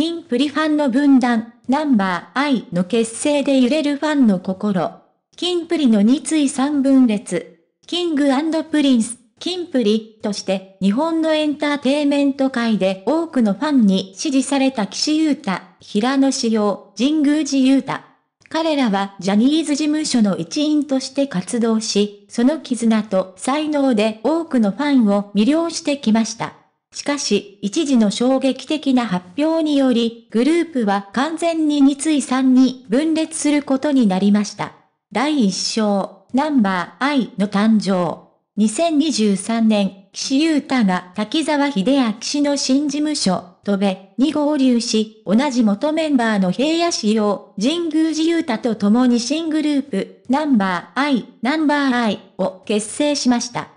金プリファンの分断、ナンバー I の結成で揺れるファンの心。キンプリの2対3分裂。キングプリンス、キンプリとして日本のエンターテイメント界で多くのファンに支持された岸優太、平野志陽、神宮寺優太。彼らはジャニーズ事務所の一員として活動し、その絆と才能で多くのファンを魅了してきました。しかし、一時の衝撃的な発表により、グループは完全に2対三に分裂することになりました。第一章、ナンバー I の誕生。2023年、岸優太が滝沢秀明氏の新事務所、戸部に合流し、同じ元メンバーの平野市を神宮寺優太と共に新グループ、ナンバー I、ナンバー I を結成しました。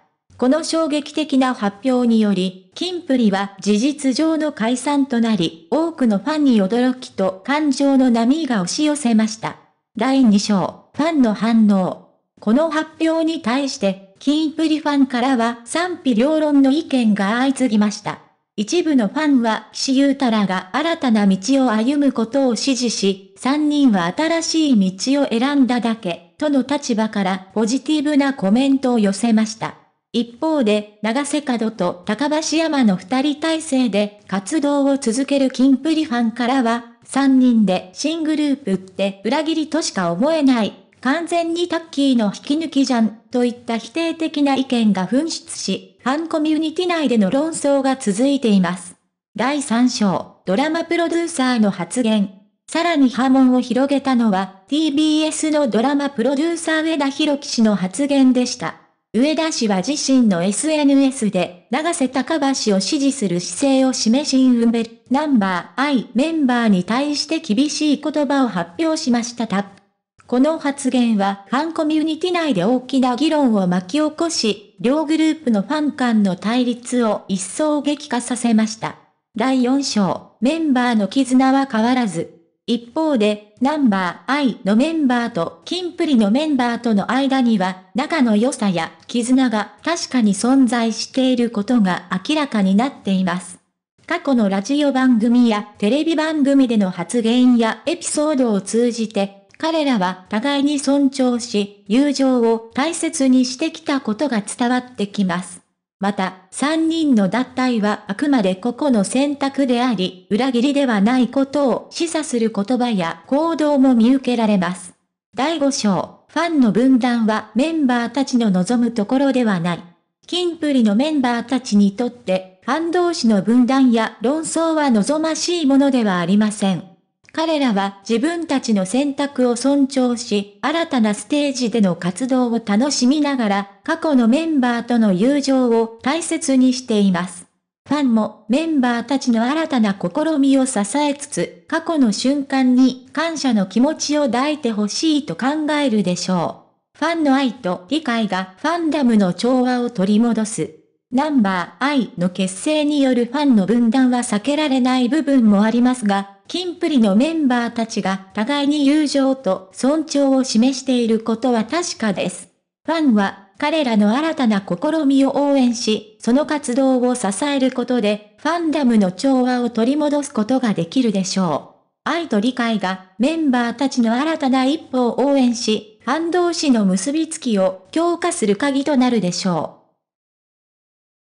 この衝撃的な発表により、キンプリは事実上の解散となり、多くのファンに驚きと感情の波が押し寄せました。第2章、ファンの反応。この発表に対して、キンプリファンからは賛否両論の意見が相次ぎました。一部のファンは岸優太らが新たな道を歩むことを支持し、3人は新しい道を選んだだけ、との立場からポジティブなコメントを寄せました。一方で、長瀬角と高橋山の二人体制で活動を続ける金プリファンからは、三人で新グループって裏切りとしか思えない。完全にタッキーの引き抜きじゃん、といった否定的な意見が噴出し、ファンコミュニティ内での論争が続いています。第3章、ドラマプロデューサーの発言。さらに波紋を広げたのは、TBS のドラマプロデューサー上田博樹氏の発言でした。上田氏は自身の SNS で、長瀬高橋を支持する姿勢を示しインウベナンバーアイメンバーに対して厳しい言葉を発表しましたた。この発言はファンコミュニティ内で大きな議論を巻き起こし、両グループのファン間の対立を一層激化させました。第4章、メンバーの絆は変わらず。一方で、ナンバー I のメンバーとキンプリのメンバーとの間には、仲の良さや絆が確かに存在していることが明らかになっています。過去のラジオ番組やテレビ番組での発言やエピソードを通じて、彼らは互いに尊重し、友情を大切にしてきたことが伝わってきます。また、三人の脱退はあくまで個々の選択であり、裏切りではないことを示唆する言葉や行動も見受けられます。第5章、ファンの分断はメンバーたちの望むところではない。金プリのメンバーたちにとって、ファン同士の分断や論争は望ましいものではありません。彼らは自分たちの選択を尊重し、新たなステージでの活動を楽しみながら、過去のメンバーとの友情を大切にしています。ファンもメンバーたちの新たな試みを支えつつ、過去の瞬間に感謝の気持ちを抱いてほしいと考えるでしょう。ファンの愛と理解がファンダムの調和を取り戻す。ナンバーイの結成によるファンの分断は避けられない部分もありますが、キンプリのメンバーたちが互いに友情と尊重を示していることは確かです。ファンは彼らの新たな試みを応援し、その活動を支えることで、ファンダムの調和を取り戻すことができるでしょう。愛と理解がメンバーたちの新たな一歩を応援し、ファン同士の結びつきを強化する鍵となるでしょう。